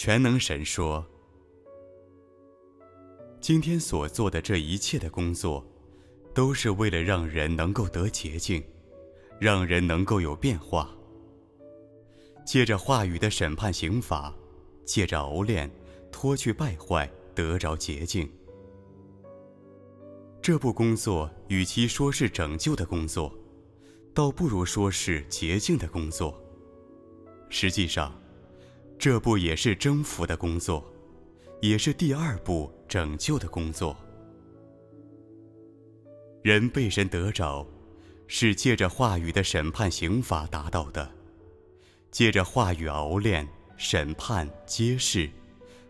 全能神说：“今天所做的这一切的工作，都是为了让人能够得洁净，让人能够有变化。借着话语的审判刑法，借着熬炼，脱去败坏，得着洁净。这部工作与其说是拯救的工作，倒不如说是洁净的工作。实际上。”这不也是征服的工作，也是第二步拯救的工作。人被神得着，是借着话语的审判刑罚达到的，借着话语熬炼、审判、揭示，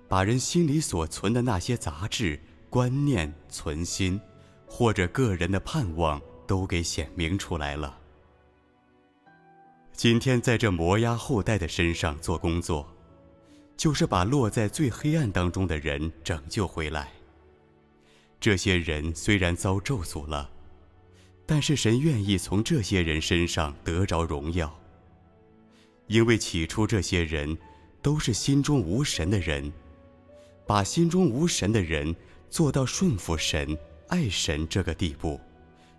把人心里所存的那些杂质、观念、存心，或者个人的盼望，都给显明出来了。今天在这摩压后代的身上做工作。就是把落在最黑暗当中的人拯救回来。这些人虽然遭咒诅了，但是神愿意从这些人身上得着荣耀。因为起初这些人都是心中无神的人，把心中无神的人做到顺服神、爱神这个地步，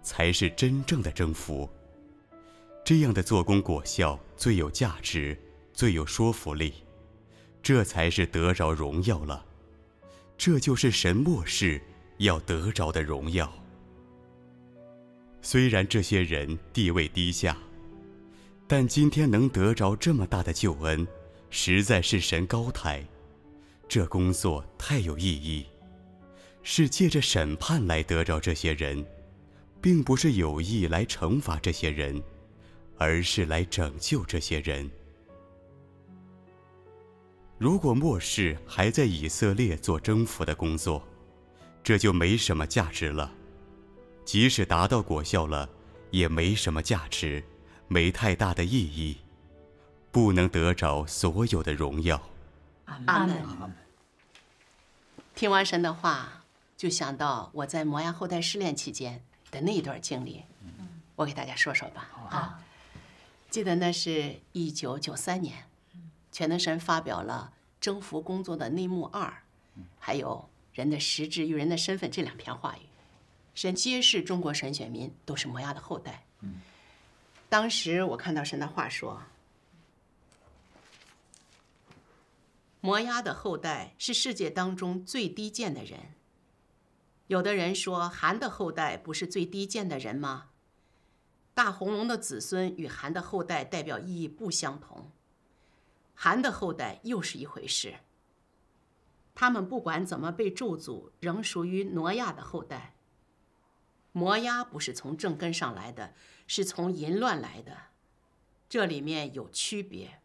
才是真正的征服。这样的做工果效最有价值，最有说服力。这才是得着荣耀了，这就是神末世要得着的荣耀。虽然这些人地位低下，但今天能得着这么大的救恩，实在是神高抬。这工作太有意义，是借着审判来得着这些人，并不是有意来惩罚这些人，而是来拯救这些人。如果末世还在以色列做征服的工作，这就没什么价值了。即使达到果效了，也没什么价值，没太大的意义，不能得着所有的荣耀。阿门。阿门。听完神的话，就想到我在摩崖后代试炼期间的那一段经历，我给大家说说吧。啊，记得那是一九九三年。全能神发表了《征服工作的内幕二》，还有“人的实质与人的身份”这两篇话语。神揭示中国神选民都是摩押的后代。当时我看到神的话说：“摩押的后代是世界当中最低贱的人。”有的人说：“韩的后代不是最低贱的人吗？”大红龙的子孙与韩的后代代表意义不相同。韩的后代又是一回事。他们不管怎么被咒诅，仍属于挪亚的后代。摩押不是从正根上来的，是从淫乱来的，这里面有区别。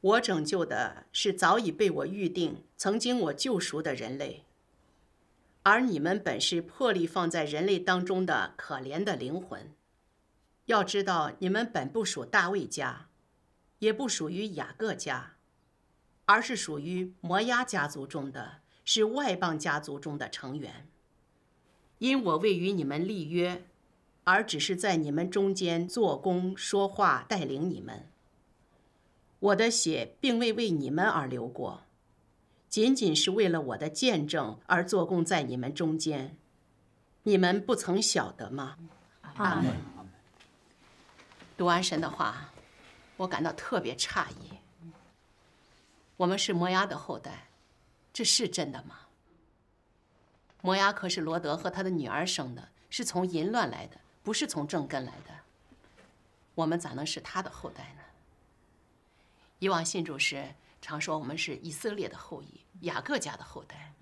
我拯救的是早已被我预定、曾经我救赎的人类，而你们本是破例放在人类当中的可怜的灵魂。要知道，你们本不属大卫家。也不属于雅各家，而是属于摩押家族中的，是外邦家族中的成员。因我未与你们立约，而只是在你们中间做工、说话、带领你们。我的血并未为你们而流过，仅仅是为了我的见证而做工在你们中间。你们不曾晓得吗？阿门。读安神的话。我感到特别诧异。我们是摩崖的后代，这是真的吗？摩崖可是罗德和他的女儿生的，是从淫乱来的，不是从正根来的。我们咋能是他的后代呢？以往信主时常说我们是以色列的后裔，雅各家的后代，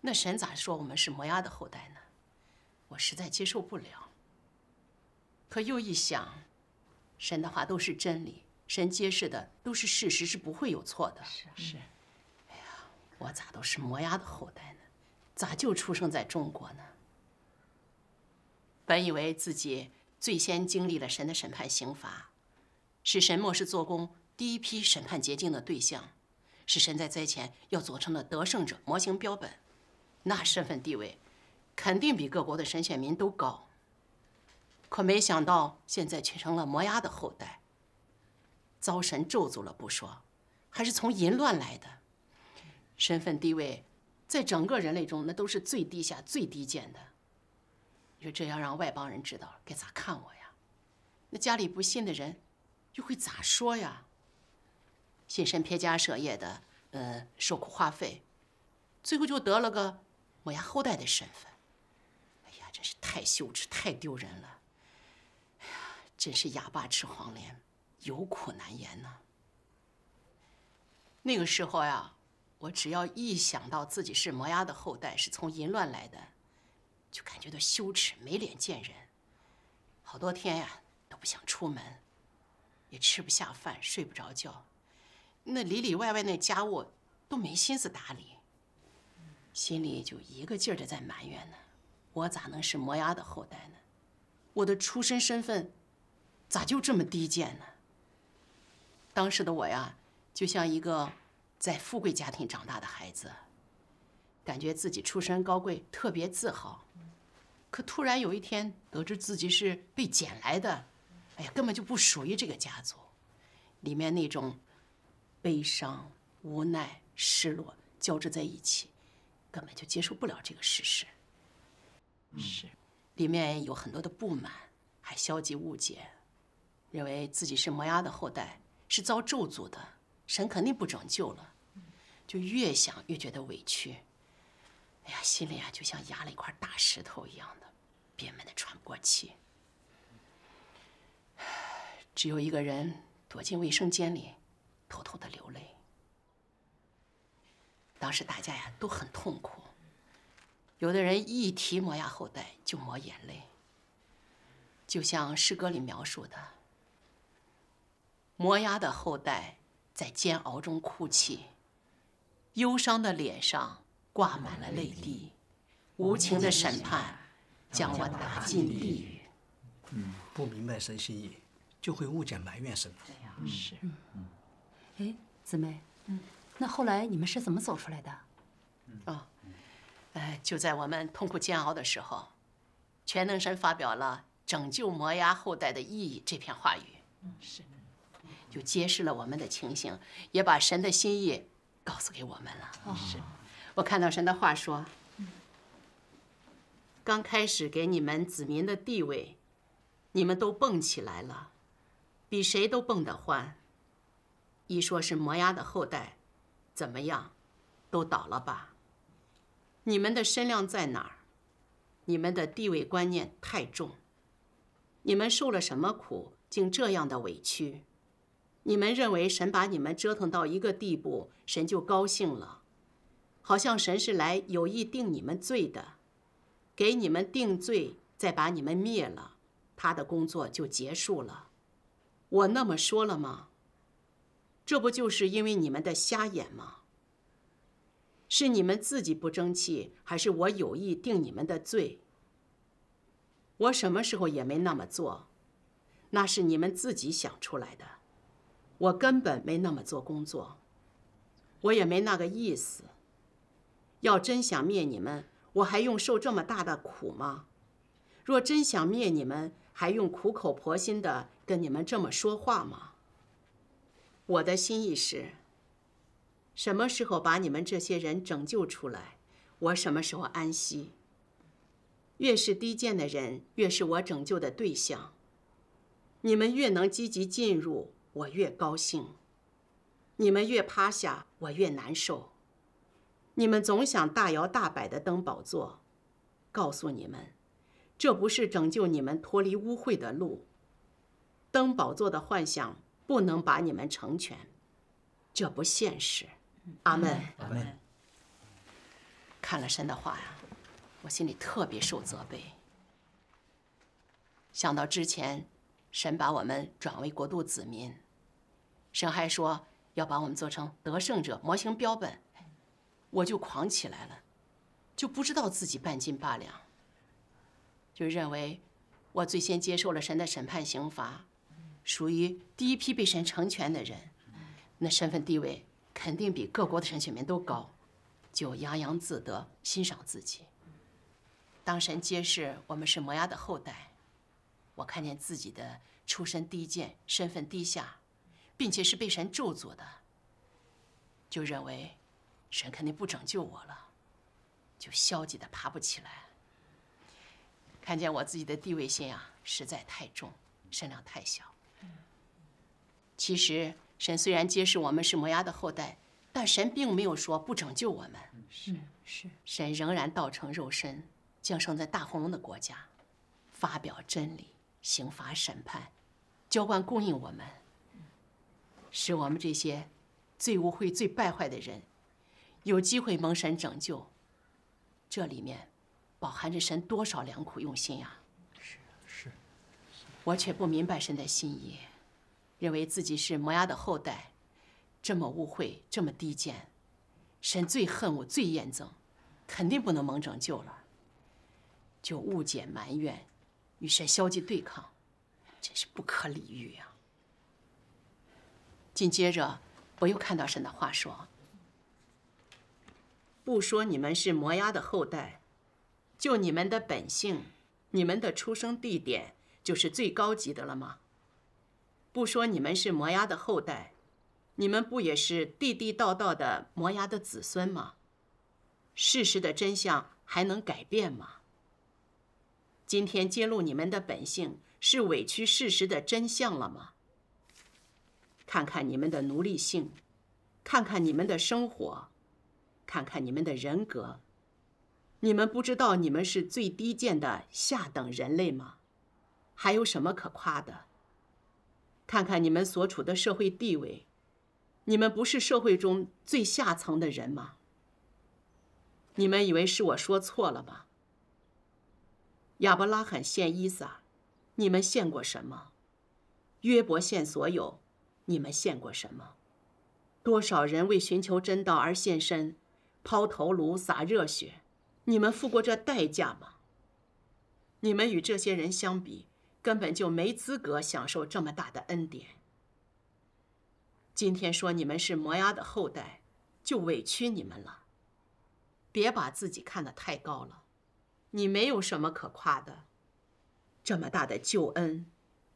那神咋说我们是摩崖的后代呢？我实在接受不了。可又一想。神的话都是真理，神揭示的都是事实，是不会有错的。是是，哎呀，我咋都是磨牙的后代呢？咋就出生在中国呢？本以为自己最先经历了神的审判刑罚，是神末世做工第一批审判洁净的对象，是神在灾前要组成的得胜者模型标本，那身份地位，肯定比各国的神选民都高。可没想到，现在却成了魔牙的后代。遭神咒诅了不说，还是从淫乱来的，身份地位，在整个人类中那都是最低下、最低贱的。你说这要让外邦人知道，了，该咋看我呀？那家里不信的人，又会咋说呀？信神撇家舍业的，呃，受苦花费，最后就得了个磨鸦后代的身份。哎呀，真是太羞耻，太丢人了！真是哑巴吃黄连，有苦难言呐。那个时候呀，我只要一想到自己是磨牙的后代，是从淫乱来的，就感觉到羞耻，没脸见人。好多天呀都不想出门，也吃不下饭，睡不着觉，那里里外外那家务都没心思打理，心里就一个劲儿的在埋怨呢：我咋能是磨牙的后代呢？我的出身身份。咋就这么低贱呢？当时的我呀，就像一个在富贵家庭长大的孩子，感觉自己出身高贵，特别自豪。可突然有一天得知自己是被捡来的，哎呀，根本就不属于这个家族，里面那种悲伤、无奈、失落交织在一起，根本就接受不了这个事实。是，里面有很多的不满，还消极误解。认为自己是摩崖的后代，是遭咒诅的，神肯定不拯救了，就越想越觉得委屈，哎呀，心里啊就像压了一块大石头一样的，憋闷的喘不过气。只有一个人躲进卫生间里，偷偷的流泪。当时大家呀都很痛苦，有的人一提摩牙后代就抹眼泪，就像诗歌里描述的。摩押的后代在煎熬中哭泣，忧伤的脸上挂满了泪滴，无情的审判将我打进地狱。嗯，不明白神心意，就会误解埋怨神。是。哎，姊妹，嗯，那后来你们是怎么走出来的？哦，哎，就在我们痛苦煎熬的时候，全能神发表了拯救摩崖后代的意义这篇话语。嗯，是。就揭示了我们的情形，也把神的心意告诉给我们了。是，我看到神的话说：“刚开始给你们子民的地位，你们都蹦起来了，比谁都蹦得欢。一说是摩崖的后代，怎么样，都倒了吧？你们的身量在哪儿？你们的地位观念太重，你们受了什么苦？竟这样的委屈。”你们认为神把你们折腾到一个地步，神就高兴了，好像神是来有意定你们罪的，给你们定罪，再把你们灭了，他的工作就结束了。我那么说了吗？这不就是因为你们的瞎眼吗？是你们自己不争气，还是我有意定你们的罪？我什么时候也没那么做，那是你们自己想出来的。我根本没那么做工作，我也没那个意思。要真想灭你们，我还用受这么大的苦吗？若真想灭你们，还用苦口婆心的跟你们这么说话吗？我的心意是：什么时候把你们这些人拯救出来，我什么时候安息。越是低贱的人，越是我拯救的对象。你们越能积极进入。我越高兴，你们越趴下，我越难受。你们总想大摇大摆的登宝座，告诉你们，这不是拯救你们脱离污秽的路。登宝座的幻想不能把你们成全，这不现实。阿门，阿门。看了神的话呀，我心里特别受责备。想到之前。神把我们转为国度子民，神还说要把我们做成得胜者模型标本，我就狂起来了，就不知道自己半斤八两，就认为我最先接受了神的审判刑罚，属于第一批被神成全的人，那身份地位肯定比各国的神选民都高，就洋洋自得，欣赏自己。当神揭示我们是摩押的后代。我看见自己的出身低贱、身份低下，并且是被神咒诅的，就认为神肯定不拯救我了，就消极的爬不起来。看见我自己的地位心啊实在太重，身量太小。其实神虽然揭示我们是摩崖的后代，但神并没有说不拯救我们。是是，神仍然道成肉身，降生在大红龙的国家，发表真理。刑罚审判，浇灌供应我们，使我们这些最污秽、最败坏的人，有机会蒙神拯救。这里面饱含着神多少良苦用心呀！是是，我却不明白神的心意，认为自己是摩崖的后代，这么污秽，这么低贱，神最恨我，最厌憎，肯定不能蒙拯救了，就误解埋怨。与神消极对抗，真是不可理喻呀！紧接着，我又看到沈的话说：“不说你们是摩押的后代，就你们的本性，你们的出生地点就是最高级的了吗？不说你们是摩押的后代，你们不也是地地道道的摩押的子孙吗？事实的真相还能改变吗？”今天揭露你们的本性是委屈事实的真相了吗？看看你们的奴隶性，看看你们的生活，看看你们的人格，你们不知道你们是最低贱的下等人类吗？还有什么可夸的？看看你们所处的社会地位，你们不是社会中最下层的人吗？你们以为是我说错了吗？亚伯拉罕献伊撒，你们献过什么？约伯献所有，你们献过什么？多少人为寻求真道而献身，抛头颅洒热血，你们付过这代价吗？你们与这些人相比，根本就没资格享受这么大的恩典。今天说你们是摩押的后代，就委屈你们了。别把自己看得太高了。你没有什么可夸的，这么大的救恩，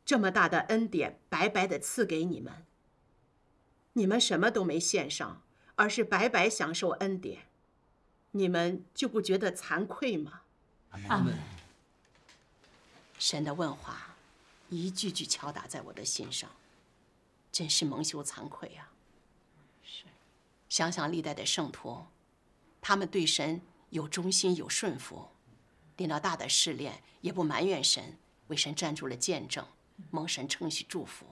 这么大的恩典白白的赐给你们，你们什么都没献上，而是白白享受恩典，你们就不觉得惭愧吗？阿门。神的问话，一句句敲打在我的心上，真是蒙羞惭愧啊。是，想想历代的圣徒，他们对神有忠心，有顺服。临到大的试炼，也不埋怨神，为神站住了见证，蒙神称许祝福。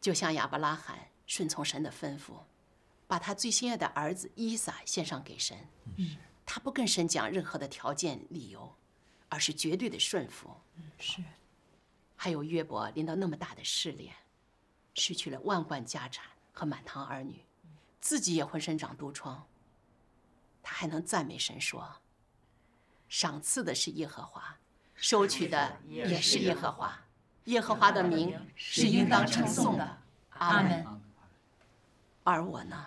就像亚伯拉罕顺从神的吩咐，把他最心爱的儿子伊撒献上给神。他不跟神讲任何的条件理由，而是绝对的顺服。是。还有约伯临到那么大的试炼，失去了万贯家产和满堂儿女，自己也浑身长毒疮，他还能赞美神说。赏赐的是耶和华，收取的也是耶和华，耶和华的名是应当称颂的，阿门。而我呢，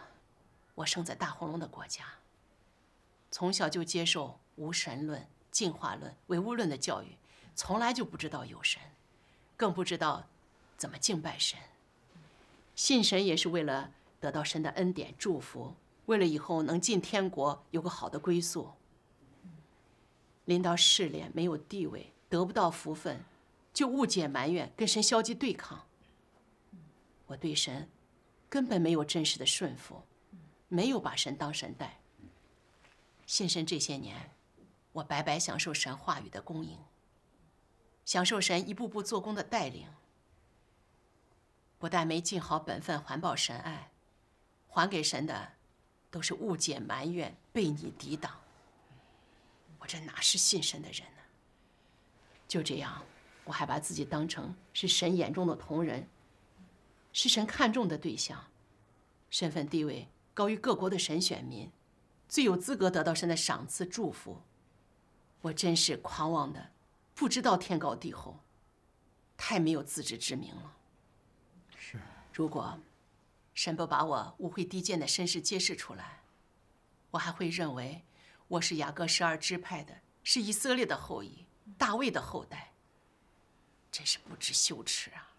我生在大红龙的国家，从小就接受无神论、进化论、唯物论的教育，从来就不知道有神，更不知道怎么敬拜神。信神也是为了得到神的恩典祝福，为了以后能进天国有个好的归宿。临到试炼，没有地位，得不到福分，就误解埋怨，跟神消极对抗。我对神根本没有真实的顺服，没有把神当神待。信神这些年，我白白享受神话语的供应，享受神一步步做工的带领，不但没尽好本分还报神爱，还给神的都是误解埋怨，被你抵挡。这哪是信神的人呢？就这样，我还把自己当成是神眼中的同人，是神看中的对象，身份地位高于各国的神选民，最有资格得到神的赏赐祝福。我真是狂妄的，不知道天高地厚，太没有自知之明了。是。如果神不把我污秽低贱的身世揭示出来，我还会认为。我是雅各十二支派的，是以色列的后裔，大卫的后代。真是不知羞耻啊！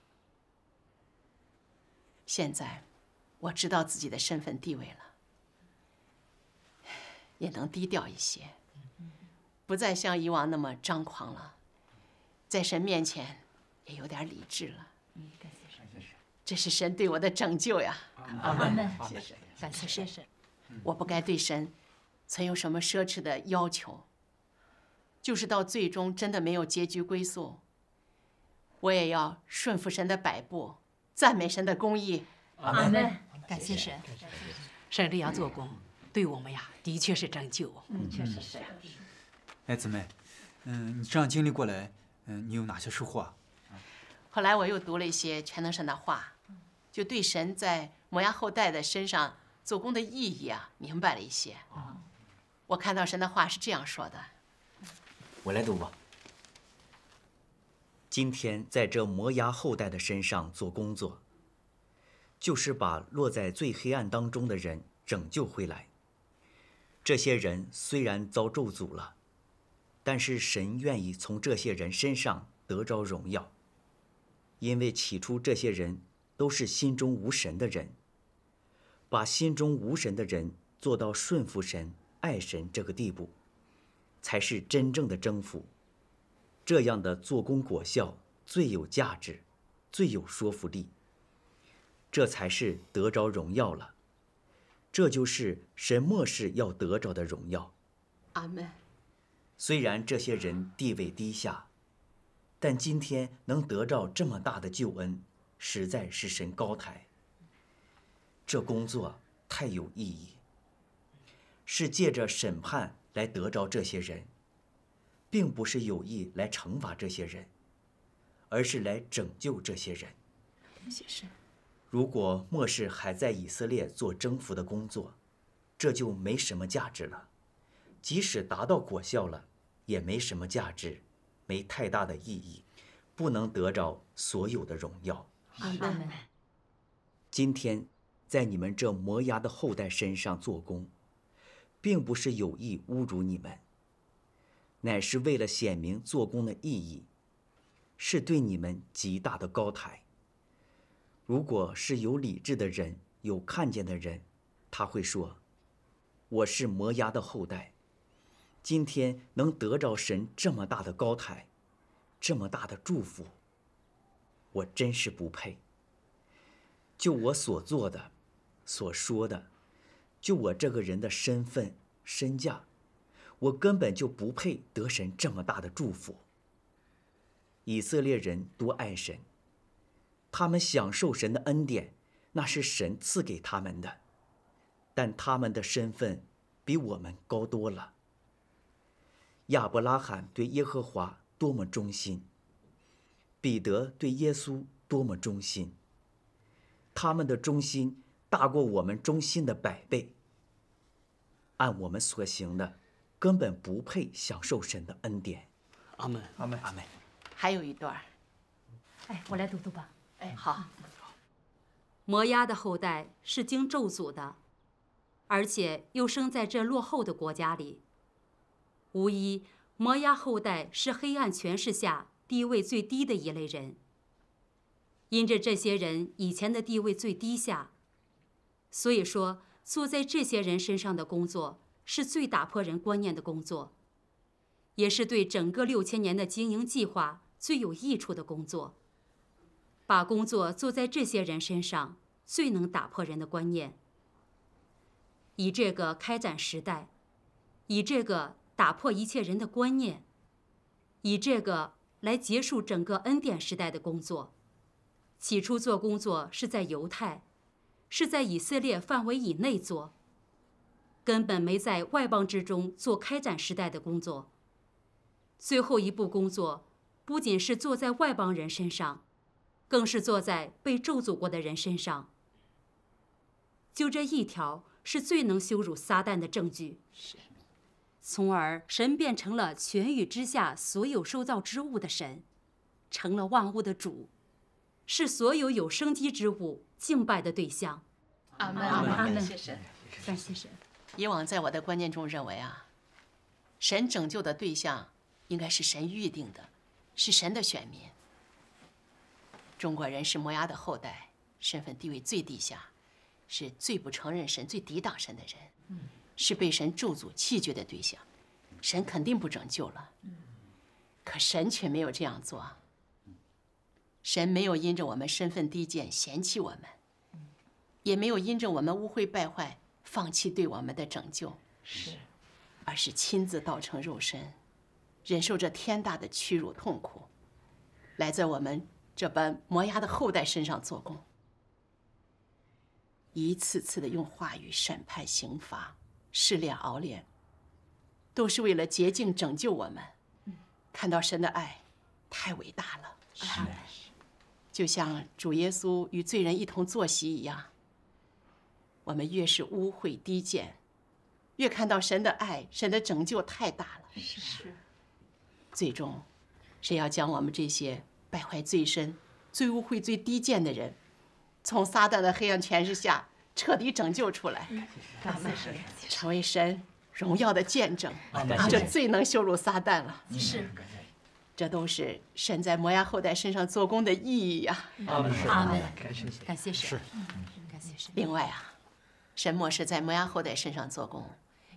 现在我知道自己的身份地位了，也能低调一些，不再像以往那么张狂了。在神面前也有点理智了。这是神对我的拯救呀！好，谢谢，感谢神。我不该对神。曾有什么奢侈的要求？就是到最终真的没有结局归宿，我也要顺服神的摆布，赞美神的公义。阿门！感谢神，神这样做工，对我们呀，的确是拯救。嗯，确实是。哎，姊妹，嗯，你这样经历过来，嗯，你有哪些收获啊？后来我又读了一些全能神的话，就对神在摩押后代的身上做工的意义啊，明白了一些。我看到神的话是这样说的，我来读吧。今天在这磨牙后代的身上做工作，就是把落在最黑暗当中的人拯救回来。这些人虽然遭咒诅了，但是神愿意从这些人身上得着荣耀，因为起初这些人都是心中无神的人。把心中无神的人做到顺服神。爱神这个地步，才是真正的征服。这样的做工果效最有价值，最有说服力。这才是得着荣耀了，这就是神末世要得着的荣耀。阿门。虽然这些人地位低下，但今天能得到这么大的救恩，实在是神高抬。这工作太有意义。是借着审判来得着这些人，并不是有意来惩罚这些人，而是来拯救这些人。怎么解释？如果末世还在以色列做征服的工作，这就没什么价值了。即使达到果效了，也没什么价值，没太大的意义，不能得着所有的荣耀。阿门。今天在你们这磨牙的后代身上做工。并不是有意侮辱你们，乃是为了显明做工的意义，是对你们极大的高抬。如果是有理智的人、有看见的人，他会说：“我是摩崖的后代，今天能得着神这么大的高抬，这么大的祝福，我真是不配。就我所做的、所说的。”就我这个人的身份、身价，我根本就不配得神这么大的祝福。以色列人多爱神，他们享受神的恩典，那是神赐给他们的。但他们的身份比我们高多了。亚伯拉罕对耶和华多么忠心，彼得对耶稣多么忠心，他们的忠心。大过我们忠心的百倍。按我们所行的，根本不配享受神的恩典。阿门。阿门，阿门。还有一段，哎，我来读读吧。哎，好，好。摩押的后代是经咒诅的，而且又生在这落后的国家里。无疑，摩押后代是黑暗权势下地位最低的一类人。因着这些人以前的地位最低下。所以说，做在这些人身上的工作，是最打破人观念的工作，也是对整个六千年的经营计划最有益处的工作。把工作做在这些人身上，最能打破人的观念。以这个开展时代，以这个打破一切人的观念，以这个来结束整个恩典时代的工作。起初做工作是在犹太。是在以色列范围以内做，根本没在外邦之中做开展时代的工作。最后一步工作，不仅是做在外邦人身上，更是做在被咒诅过的人身上。就这一条，是最能羞辱撒旦的证据。从而，神变成了全宇之下所有受造之物的神，成了万物的主。是所有有生机之物敬拜的对象，阿门，阿门，阿感谢神，感谢神。以往在我的观念中认为啊，神拯救的对象应该是神预定的，是神的选民。中国人是摩崖的后代，身份地位最低下，是最不承认神、最抵挡神的人，是被神咒诅弃绝的对象，神肯定不拯救了。可神却没有这样做。神没有因着我们身份低贱嫌弃我们，也没有因着我们污秽败坏放弃对我们的拯救，是，而是亲自道成肉身，忍受着天大的屈辱痛苦，来在我们这般磨牙的后代身上做工，一次次的用话语审判刑罚试炼熬炼，都是为了洁净拯救我们。看到神的爱，太伟大了。就像主耶稣与罪人一同坐席一样，我们越是污秽低贱，越看到神的爱、神的拯救太大了。是。最终，谁要将我们这些败坏最深、最污秽、最低贱的人，从撒旦的黑暗权势下彻底拯救出来，成为神荣耀的见证，这最能羞辱撒旦了。是。这都是神在摩押后代身上做工的意义呀！啊，是啊，感谢神，感谢神，是，感谢神。另外啊，神末是在摩押后代身上做工，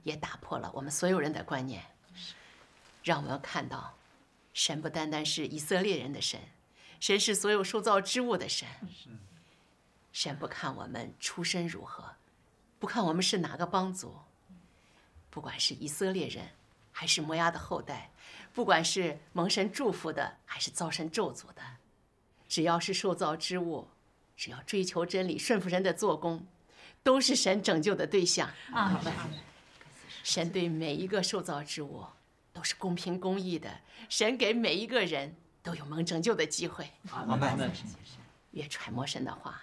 也打破了我们所有人的观念，让我们看到，神不单单是以色列人的神，神是所有受造之物的神，神不看我们出身如何，不看我们是哪个邦族，不管是以色列人，还是摩押的后代。不管是蒙神祝福的，还是遭神咒诅的，只要是受造之物，只要追求真理、顺服神的做工，都是神拯救的对象。阿门。神对每一个受造之物都是公平公义的，神给每一个人都有蒙拯救的机会。阿门。越揣摩神的话，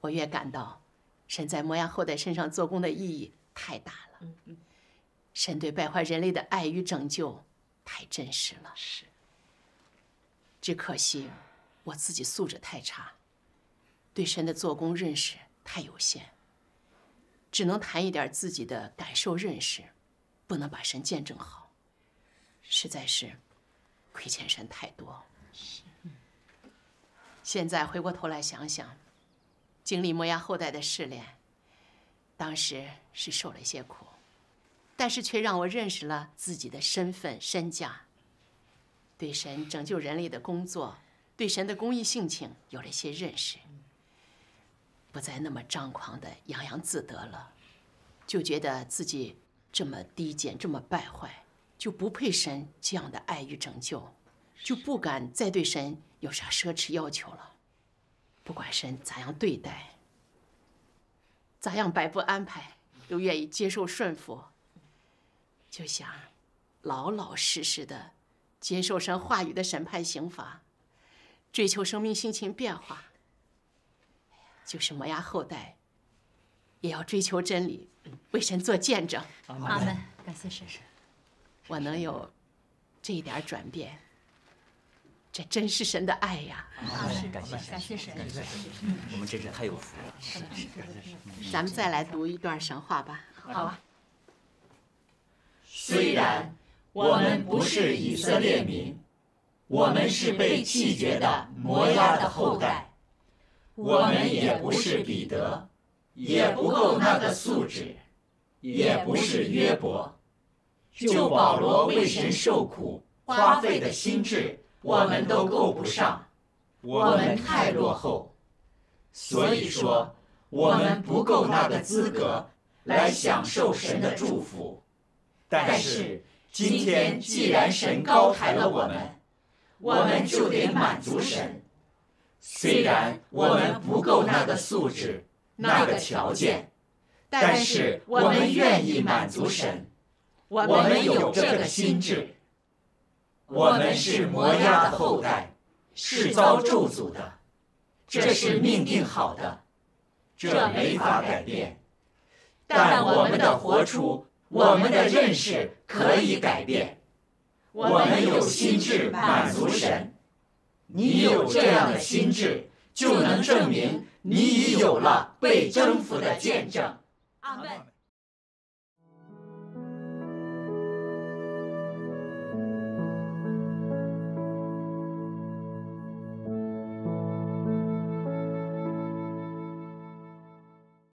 我越感到神在摩压后代身上做工的意义太大了。神对败坏人类的爱与拯救。太真实了，是。只可惜我自己素质太差，对神的做工认识太有限，只能谈一点自己的感受认识，不能把神见证好，实在是亏欠神太多。是。现在回过头来想想，经历摩崖后代的试炼，当时是受了些苦。但是却让我认识了自己的身份、身价，对神拯救人类的工作，对神的公益性情有了些认识，不再那么张狂的洋洋自得了，就觉得自己这么低贱、这么败坏，就不配神这样的爱与拯救，就不敢再对神有啥奢侈要求了。不管神咋样对待，咋样摆布安排，都愿意接受顺服。就想，老老实实的接受神话语的审判刑罚，追求生命性情变化。就是磨牙后代，也要追求真理，为神做见证。阿门！感谢神神，我能有这一点转变，这真是神的爱呀！感谢神，感谢神，感谢神。我们真是太有福了！是是，感谢神。咱们再来读一段神话吧，好虽然我们不是以色列民，我们是被弃绝的摩押的后代，我们也不是彼得，也不够那个素质，也不是约伯，就保罗为神受苦花费的心智，我们都够不上，我们太落后，所以说我们不够那个资格来享受神的祝福。但是今天，既然神高抬了我们，我们就得满足神。虽然我们不够那个素质、那个条件，但是我们愿意满足神。我们有这个心智。我们是摩押的后代，是遭咒诅的，这是命定好的，这没法改变。但我们的活出。我们的认识可以改变，我们有心智满足神，你有这样的心智，就能证明你已有了被征服的见证。阿门。